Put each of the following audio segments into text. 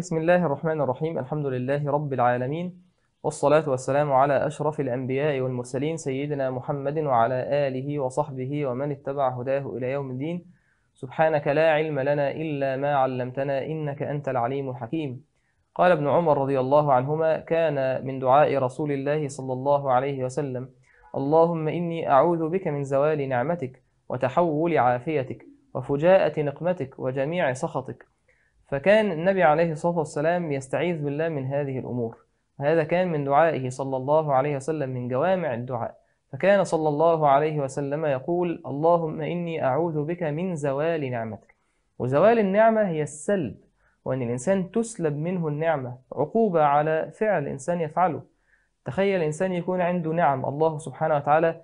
بسم الله الرحمن الرحيم الحمد لله رب العالمين والصلاة والسلام على أشرف الأنبياء والمرسلين سيدنا محمد وعلى آله وصحبه ومن اتبع هداه إلى يوم الدين سبحانك لا علم لنا إلا ما علمتنا إنك أنت العليم الحكيم قال ابن عمر رضي الله عنهما كان من دعاء رسول الله صلى الله عليه وسلم اللهم إني أعوذ بك من زوال نعمتك وتحول عافيتك وفجاءة نقمتك وجميع سخطك فكان النبي عليه الصلاة والسلام يستعيذ بالله من هذه الأمور هذا كان من دعائه صلى الله عليه وسلم من جوامع الدعاء فكان صلى الله عليه وسلم يقول اللهم إني أعوذ بك من زوال نعمتك وزوال النعمة هي السلب وأن الإنسان تسلب منه النعمة عقوبة على فعل الإنسان يفعله تخيل إنسان يكون عنده نعم الله سبحانه وتعالى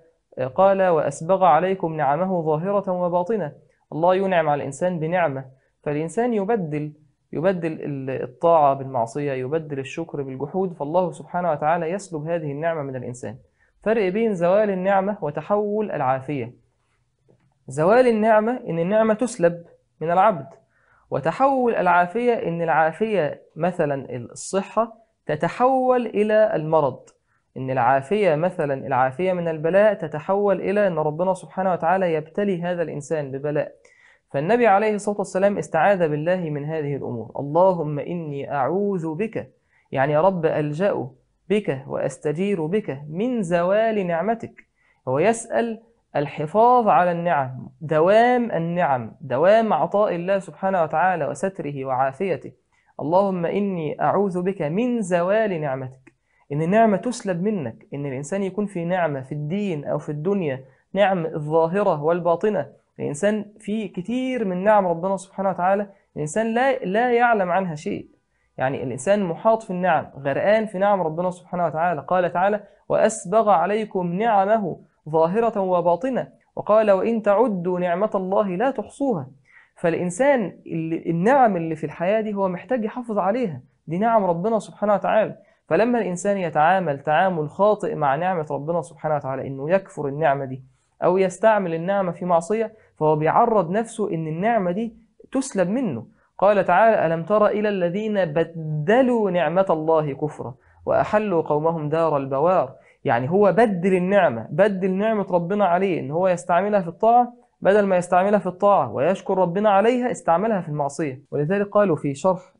قال وأسبغ عليكم نعمه ظاهرة وباطنة الله ينعم على الإنسان بنعمة فالإنسان يبدل يبدل الطاعة بالمعصية يبدل الشكر بالجحود فالله سبحانه وتعالى يسلب هذه النعمة من الإنسان فرق بين زوال النعمة وتحول العافية زوال النعمة إن النعمة تسلب من العبد وتحول العافية إن العافية مثلا الصحة تتحول إلى المرض إن العافية مثلا العافية من البلاء تتحول إلى أن ربنا سبحانه وتعالى يبتلي هذا الإنسان ببلاء فالنبي عليه الصلاة والسلام استعاذ بالله من هذه الأمور اللهم إني أعوذ بك يعني يا رب ألجأ بك وأستجير بك من زوال نعمتك هو يسأل الحفاظ على النعم دوام النعم دوام عطاء الله سبحانه وتعالى وستره وعافيته اللهم إني أعوذ بك من زوال نعمتك إن النعمة تسلب منك إن الإنسان يكون في نعمة في الدين أو في الدنيا نعم الظاهرة والباطنة الإنسان في كتير من نعم ربنا سبحانه وتعالى الإنسان لا لا يعلم عنها شيء يعني الإنسان محاط في النعم غرقان في نعم ربنا سبحانه وتعالى قال تعالى وأسبغ عليكم نعمه ظاهرة وباطنة وقال وإن تعدوا نعمة الله لا تحصوها فالإنسان اللي النعم اللي في الحياة دي هو محتاج يحافظ عليها دي نعم ربنا سبحانه وتعالى فلما الإنسان يتعامل تعامل خاطئ مع نعمة ربنا سبحانه وتعالى إنه يكفر النعمة دي أو يستعمل النعمة في معصية فهو بيعرض نفسه إن النعمة دي تسلب منه قال تعالى ألم تر إلى الذين بدلوا نعمة الله كفرا وأحلوا قومهم دار البوار يعني هو بدل النعمة بدل نعمة ربنا عليه إن هو يستعملها في الطاعة بدل ما يستعملها في الطاعة ويشكر ربنا عليها استعملها في المعصية ولذلك قالوا في شرح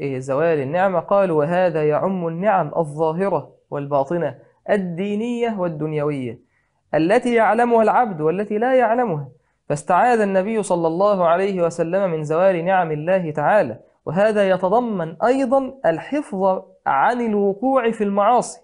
إيه زوال النعمة قالوا وهذا يعم النعم الظاهرة والباطنة الدينية والدنيوية التي يعلمها العبد والتي لا يعلمها فاستعاذ النبي صلى الله عليه وسلم من زوال نعم الله تعالى وهذا يتضمن أيضا الحفظ عن الوقوع في المعاصي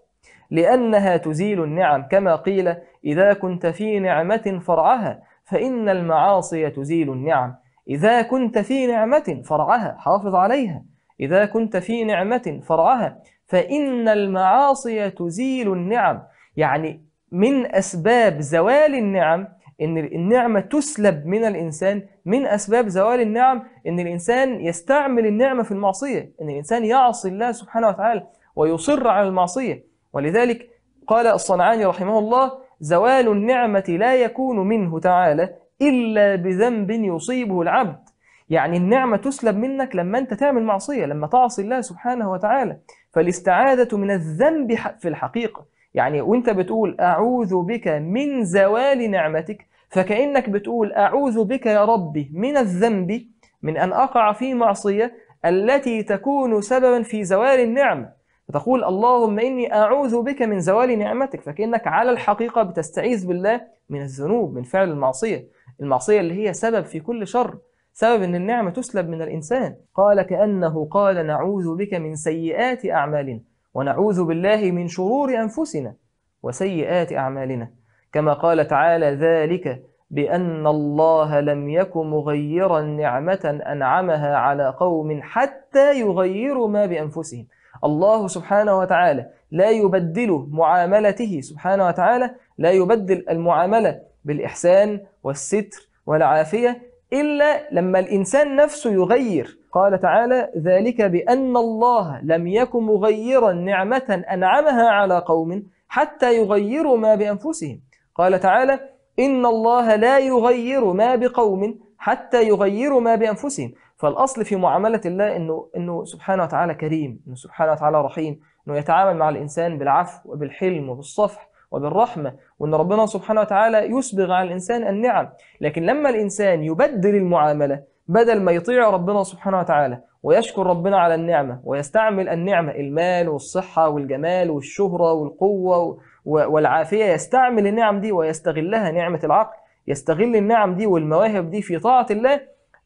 لأنها تزيل النعم كما قيل إذا كنت في نعمة فرعها فإن المعاصي تزيل النعم إذا كنت في نعمة فرعها حافظ عليها إذا كنت في نعمة فرعها فإن المعاصي تزيل النعم يعني من أسباب زوال النعم ان النعمه تسلب من الانسان من اسباب زوال النعم ان الانسان يستعمل النعمه في المعصيه ان الانسان يعصي الله سبحانه وتعالى ويصر على المعصيه ولذلك قال الصنعاني رحمه الله زوال النعمه لا يكون منه تعالى الا بذنب يصيبه العبد يعني النعمه تسلب منك لما انت تعمل معصيه لما تعصي الله سبحانه وتعالى فالاستعاذه من الذنب في الحقيقه يعني وانت بتقول اعوذ بك من زوال نعمتك فكأنك بتقول أعوذ بك يا ربي من الذنب من أن أقع في معصية التي تكون سببا في زوال النعمة فتقول اللهم إني أعوذ بك من زوال نعمتك فكأنك على الحقيقة بتستعيذ بالله من الذنوب من فعل المعصية المعصية اللي هي سبب في كل شر سبب أن النعمة تسلب من الإنسان قال كأنه قال نعوذ بك من سيئات أعمالنا ونعوذ بالله من شرور أنفسنا وسيئات أعمالنا كما قال تعالى ذلك بأن الله لم يك مغيرا نعمة أنعمها على قوم حتى يغيروا ما بأنفسهم الله سبحانه وتعالى لا يبدل معاملته سبحانه وتعالى لا يبدل المعاملة بالإحسان والستر والعافية إلا لما الإنسان نفسه يغير قال تعالى ذلك بأن الله لم يك مغيرا نعمة أنعمها على قوم حتى يغيروا ما بأنفسهم قال تعالى إن الله لا يغير ما بقوم حتى يغيروا ما بأنفسهم فالأصل في معاملة الله أنه, إنه سبحانه وتعالى كريم أنه سبحانه وتعالى رحيم أنه يتعامل مع الإنسان بالعفو وبالحلم وبالصفح وبالرحمة وأن ربنا سبحانه وتعالى يسبغ على الإنسان النعم لكن لما الإنسان يبدل المعاملة بدل ما يطيع ربنا سبحانه وتعالى ويشكر ربنا على النعمة ويستعمل النعمة المال والصحة والجمال والشهرة والقوة والعافية يستعمل النعم دي ويستغلها نعمة العقل يستغل النعم دي والمواهب دي في طاعة الله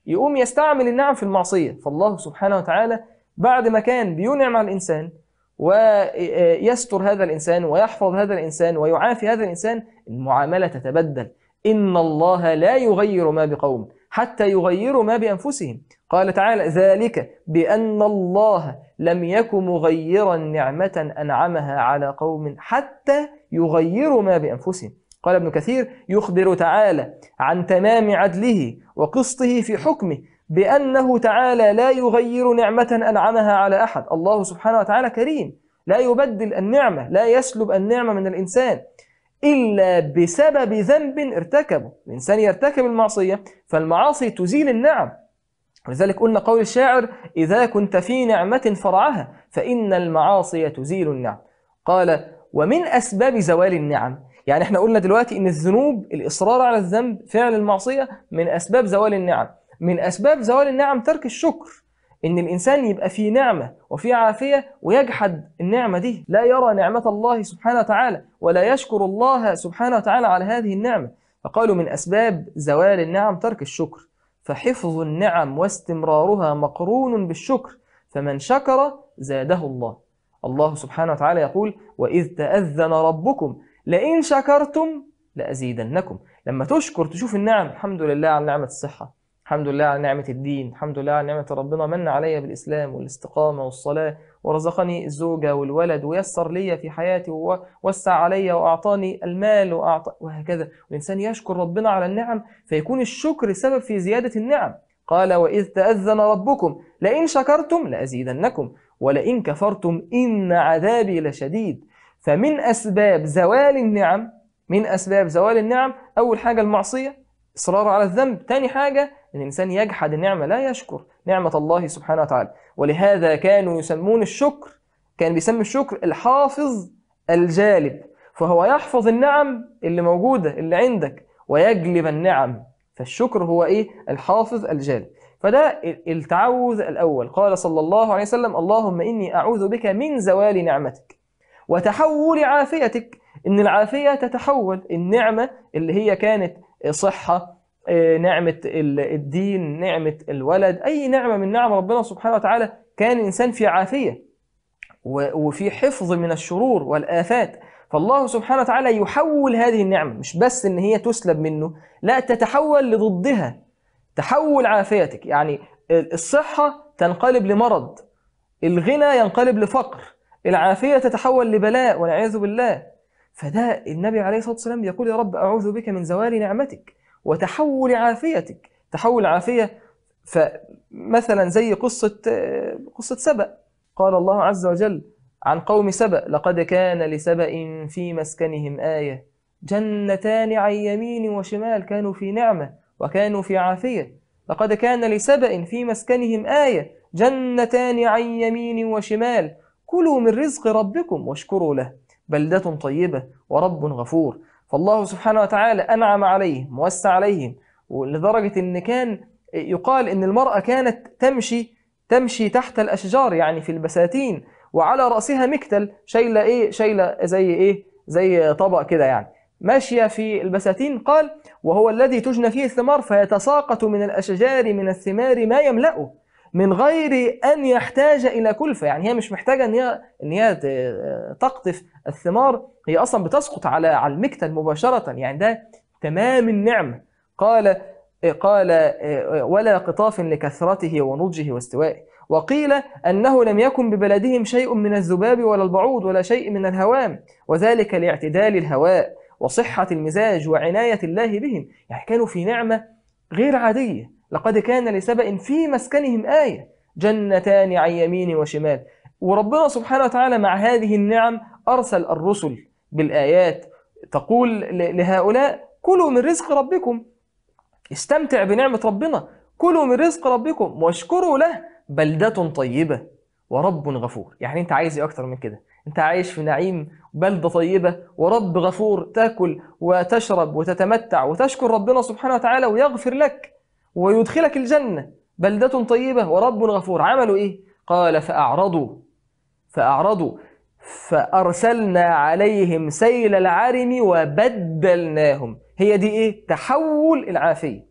يقوم يستعمل النعم في المعصية فالله سبحانه وتعالى بعد ما كان بينعم على الإنسان ويستر آه، هذا الإنسان ويحفظ هذا الإنسان ويعافي هذا الإنسان المعاملة تتبدل إن الله لا يغير ما بقوم حتى يغيروا ما بأنفسهم قال تعالى ذلك بأن الله لم يك مغيرا نعمة أنعمها على قوم حتى يغيروا ما بأنفسهم قال ابن كثير يخبر تعالى عن تمام عدله وقسطه في حكمه بأنه تعالى لا يغير نعمة أنعمها على أحد الله سبحانه وتعالى كريم لا يبدل النعمة لا يسلب النعمة من الإنسان إلا بسبب ذنب ارتكبه الإنسان يرتكب المعصية فالمعاصي تزيل النعم ولذلك قلنا قول الشاعر إذا كنت في نعمة فرعها فإن المعاصي تزيل النعم قال ومن أسباب زوال النعم يعني احنا قلنا دلوقتي إن الذنوب الإصرار على الذنب فعل المعصية من أسباب زوال النعم من أسباب زوال النعم ترك الشكر إن الإنسان يبقى في نعمة وفي عافية ويجحد النعمة دي لا يرى نعمة الله سبحانه وتعالى ولا يشكر الله سبحانه وتعالى على هذه النعمة فقالوا من أسباب زوال النعم ترك الشكر فحفظ النعم واستمرارها مقرون بالشكر فمن شكر زاده الله الله سبحانه وتعالى يقول وإذ تأذن ربكم لئن شكرتم لأزيدنكم لما تشكر تشوف النعم الحمد لله على نعمة الصحة الحمد لله على نعمة الدين الحمد لله على نعمة ربنا من علي بالإسلام والاستقامة والصلاة ورزقني الزوجة والولد ويسر لي في حياتي ووسع علي وأعطاني المال وأعطى وهكذا والإنسان يشكر ربنا على النعم فيكون الشكر سبب في زيادة النعم قال وإذ تأذن ربكم لئن شكرتم لأزيدنكم ولئن كفرتم إن عذابي لشديد فمن أسباب زوال النعم من أسباب زوال النعم أول حاجة المعصية إصرار على الذنب تاني حاجة الإنسان يجحد النعمة لا يشكر نعمة الله سبحانه وتعالى ولهذا كانوا يسمون الشكر كان بيسمي الشكر الحافظ الجالب فهو يحفظ النعم اللي موجودة اللي عندك ويجلب النعم فالشكر هو إيه الحافظ الجالب فده التعوذ الأول قال صلى الله عليه وسلم اللهم إني أعوذ بك من زوال نعمتك وتحول عافيتك إن العافية تتحول النعمة اللي هي كانت صحة آه، نعمة الدين نعمة الولد أي نعمة من نعم ربنا سبحانه وتعالى كان الإنسان في عافية وفي حفظ من الشرور والآفات فالله سبحانه وتعالى يحول هذه النعمة مش بس إن هي تسلب منه لا تتحول لضدها تحول عافيتك يعني الصحة تنقلب لمرض الغنى ينقلب لفقر العافية تتحول لبلاء والعياذ بالله فده النبي عليه الصلاة والسلام يقول يا رب أعوذ بك من زوال نعمتك وتحول عافيتك تحول عافية فمثلا زي قصة قصة سبأ قال الله عز وجل عن قوم سبأ لقد كان لسبأ في مسكنهم آية جنتان عن يمين وشمال كانوا في نعمة وكانوا في عافية لقد كان لسبأ في مسكنهم آية جنتان عن يمين وشمال كلوا من رزق ربكم واشكروا له بلدة طيبة ورب غفور فالله سبحانه وتعالى أنعم عليهم ووسع عليهم ولدرجة أن كان يقال أن المرأة كانت تمشي تمشي تحت الأشجار يعني في البساتين وعلى رأسها مكتل شايلة إيه شايلة زي إيه زي طبق كده يعني ماشية في البساتين قال وهو الذي تجنى فيه الثمار فيتساقط من الأشجار من الثمار ما يملأه من غير أن يحتاج إلى كلفة يعني هي مش محتاجة إن هي إن هي تقطف الثمار هي أصلا بتسقط على على المكتل مباشرة يعني ده تمام النعمة قال قال ولا قطاف لكثرته ونضجه واستوائه وقيل أنه لم يكن ببلدهم شيء من الذباب ولا البعوض ولا شيء من الهوام وذلك لاعتدال الهواء وصحة المزاج وعناية الله بهم يعني كانوا في نعمة غير عادية لقد كان لسبأ في مسكنهم آية جنتان عن يمين وشمال وربنا سبحانه وتعالى مع هذه النعم أرسل الرسل بالآيات تقول لهؤلاء كلوا من رزق ربكم استمتع بنعمة ربنا كلوا من رزق ربكم واشكروا له بلدة طيبة ورب غفور يعني انت عايز ايه اكتر من كده انت عايش في نعيم بلدة طيبة ورب غفور تاكل وتشرب وتتمتع وتشكر ربنا سبحانه وتعالى ويغفر لك ويدخلك الجنة بلدة طيبة ورب غفور عملوا إيه؟ قال فأعرضوا فأعرضوا فأرسلنا عليهم سيل العرم وبدلناهم هي دي إيه؟ تحول العافية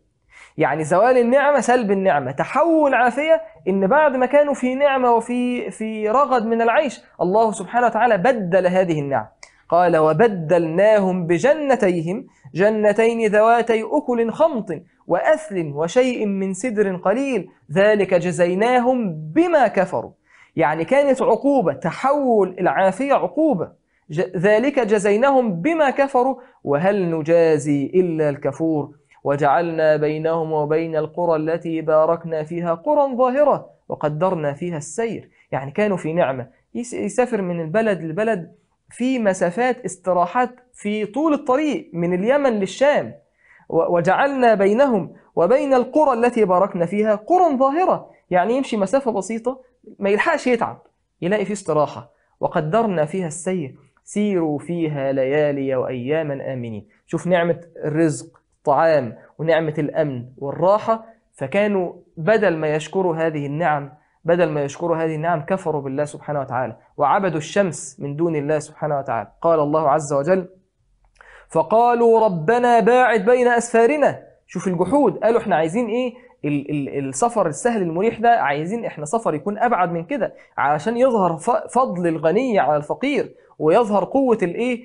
يعني زوال النعمة سلب النعمة تحول عافية إن بعد ما كانوا في نعمة وفي في رغد من العيش الله سبحانه وتعالى بدل هذه النعمة قال وبدلناهم بجنتيهم جنتين ذواتي أكل خمط وأثل وشيء من سدر قليل ذلك جزيناهم بما كفروا يعني كانت عقوبة تحول العافية عقوبة ذلك جزيناهم بما كفروا وهل نجازي إلا الكفور وجعلنا بينهم وبين القرى التي باركنا فيها قرى ظاهرة وقدرنا فيها السير يعني كانوا في نعمة يسافر من البلد لبلد في مسافات استراحات في طول الطريق من اليمن للشام وجعلنا بينهم وبين القرى التي باركنا فيها قرى ظاهرة يعني يمشي مسافة بسيطة ما يلحقش يتعب يلاقي فيه استراحة وقدرنا فيها السير سيروا فيها ليالي وأياما آمنين شوف نعمة الرزق الطعام ونعمة الأمن والراحة فكانوا بدل ما يشكروا هذه النعم بدل ما يشكروا هذه النعم كفروا بالله سبحانه وتعالى وعبدوا الشمس من دون الله سبحانه وتعالى قال الله عز وجل فقالوا ربنا باعد بين أسفارنا شوف الجحود قالوا احنا عايزين ايه السفر السهل المريح ده عايزين احنا سفر يكون ابعد من كده علشان يظهر فضل الغني على الفقير ويظهر قوه الايه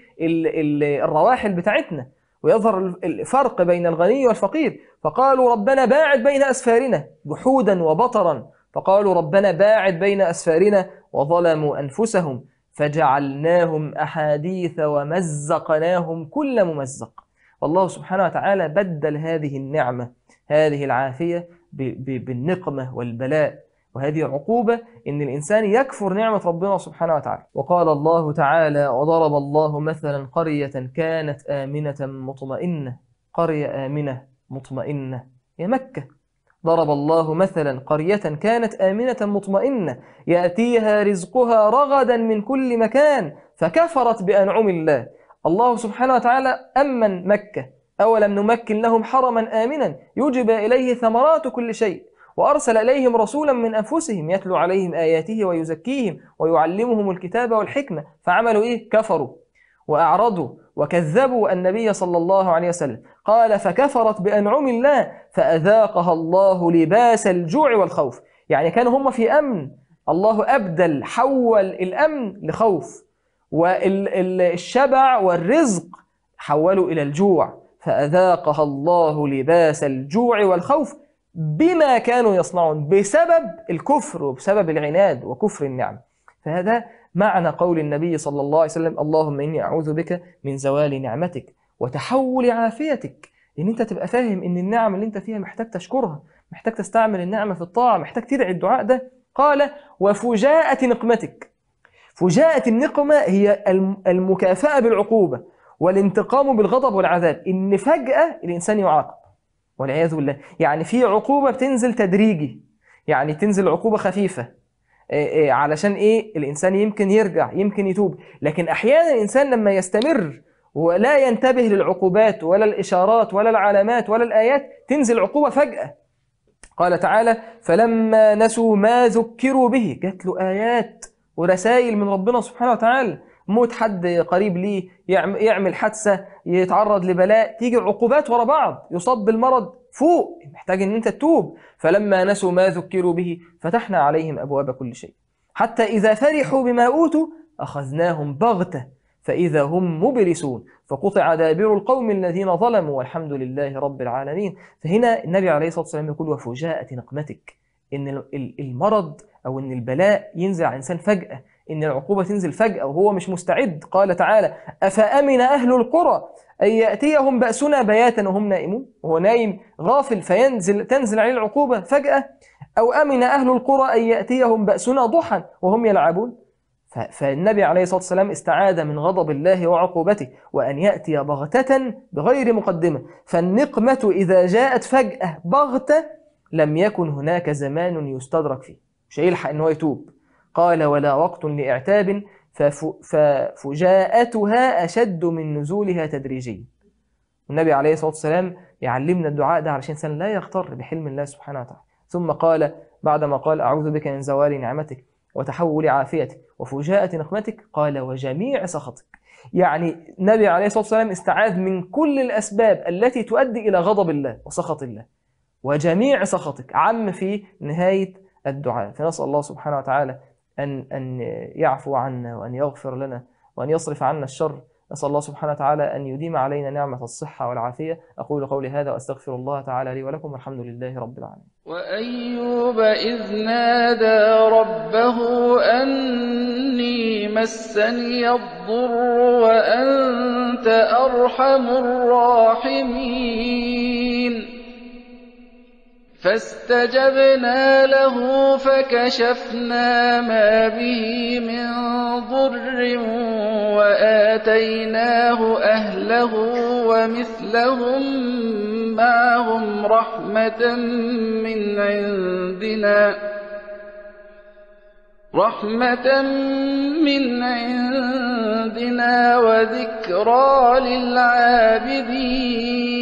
الرواحل بتاعتنا ويظهر الفرق بين الغني والفقير فقالوا ربنا باعد بين اسفارنا جحودا وبطرا فقالوا ربنا باعد بين أسفارنا وظلموا أنفسهم فجعلناهم أحاديث ومزقناهم كل ممزق والله سبحانه وتعالى بدل هذه النعمة هذه العافية بالنقمة والبلاء وهذه عقوبة إن الإنسان يكفر نعمة ربنا سبحانه وتعالى وقال الله تعالى وضرب الله مثلا قرية كانت آمنة مطمئنة قرية آمنة مطمئنة هي مكة ضرب الله مثلا قرية كانت آمنة مطمئنة يأتيها رزقها رغدا من كل مكان فكفرت بأنعم الله الله سبحانه وتعالى أمن مكة أولم نمكن لهم حرما آمنا يجب إليه ثمرات كل شيء وأرسل إليهم رسولا من أنفسهم يتلو عليهم آياته ويزكيهم ويعلمهم الكتاب والحكمة فعملوا إيه؟ كفروا وأعرضوا وكذبوا النبي صلى الله عليه وسلم قال فكفرت بأنعم الله فأذاقها الله لباس الجوع والخوف يعني كانوا هم في أمن الله أبدل حول الأمن لخوف والشبع والرزق حولوا إلى الجوع فأذاقها الله لباس الجوع والخوف بما كانوا يصنعون بسبب الكفر وبسبب العناد وكفر النعم فهذا معنى قول النبي صلى الله عليه وسلم اللهم إني أعوذ بك من زوال نعمتك وتحول عافيتك إن يعني أنت تبقى فاهم إن النعم اللي أنت فيها محتاج تشكرها محتاج تستعمل النعمة في الطاعة محتاج تدعي الدعاء ده قال وفجاءة نقمتك فجاءة النقمة هي المكافأة بالعقوبة والانتقام بالغضب والعذاب إن فجأة الإنسان يعاقب والعياذ بالله يعني في عقوبة بتنزل تدريجي يعني تنزل عقوبة خفيفة آه، آه، علشان ايه الانسان يمكن يرجع يمكن يتوب لكن احيانا الانسان لما يستمر ولا ينتبه للعقوبات ولا الاشارات ولا العلامات ولا الايات تنزل عقوبه فجاه قال تعالى فلما نسوا ما ذكروا به جات له ايات ورسائل من ربنا سبحانه وتعالى موت حد قريب ليه يعمل حادثه يتعرض لبلاء تيجي عقوبات ورا بعض يصاب بالمرض فوق محتاج ان انت تتوب فلما نسوا ما ذكروا به فتحنا عليهم ابواب كل شيء حتى اذا فرحوا بما اوتوا اخذناهم بغته فاذا هم مبلسون فقطع دابر القوم الذين ظلموا والحمد لله رب العالمين فهنا النبي عليه الصلاه والسلام يقول وفجاءه نقمتك ان المرض او ان البلاء ينزل على فجاه إن العقوبة تنزل فجأة وهو مش مستعد قال تعالى أفأمن أهل القرى أن يأتيهم بأسنا بياتا وهم نائمون وهو نايم غافل فينزل تنزل عليه العقوبة فجأة أو أمن أهل القرى أن يأتيهم بأسنا ضحى وهم يلعبون فالنبي عليه الصلاة والسلام استعاد من غضب الله وعقوبته وأن يأتي بغتة بغير مقدمة فالنقمة إذا جاءت فجأة بغتة لم يكن هناك زمان يستدرك فيه مش هيلحق إن هو يتوب قال ولا وقت لإعتاب ففجاءتها أشد من نزولها تدريجيا النبي عليه الصلاة والسلام يعلمنا الدعاء ده علشان الإنسان لا يغتر بحلم الله سبحانه وتعالى ثم قال بعدما قال أعوذ بك من زوال نعمتك وتحول عافيتك وفجاءة نقمتك قال وجميع سخطك يعني النبي عليه الصلاة والسلام استعاذ من كل الأسباب التي تؤدي إلى غضب الله وسخط الله وجميع سخطك عم في نهاية الدعاء فنسأل الله سبحانه وتعالى أن أن يعفو عنا وأن يغفر لنا وأن يصرف عنا الشر أسأل الله سبحانه وتعالى أن يديم علينا نعمة الصحة والعافية أقول قولي هذا وأستغفر الله تعالى لي ولكم والحمد لله رب العالمين وأيوب إذ نادى ربه أني مسني الضر وأنت أرحم الراحمين فاستجبنا له فكشفنا ما به من ضر وآتيناه أهله ومثلهم معهم رحمة من عندنا رحمة من عندنا وذكرى للعابدين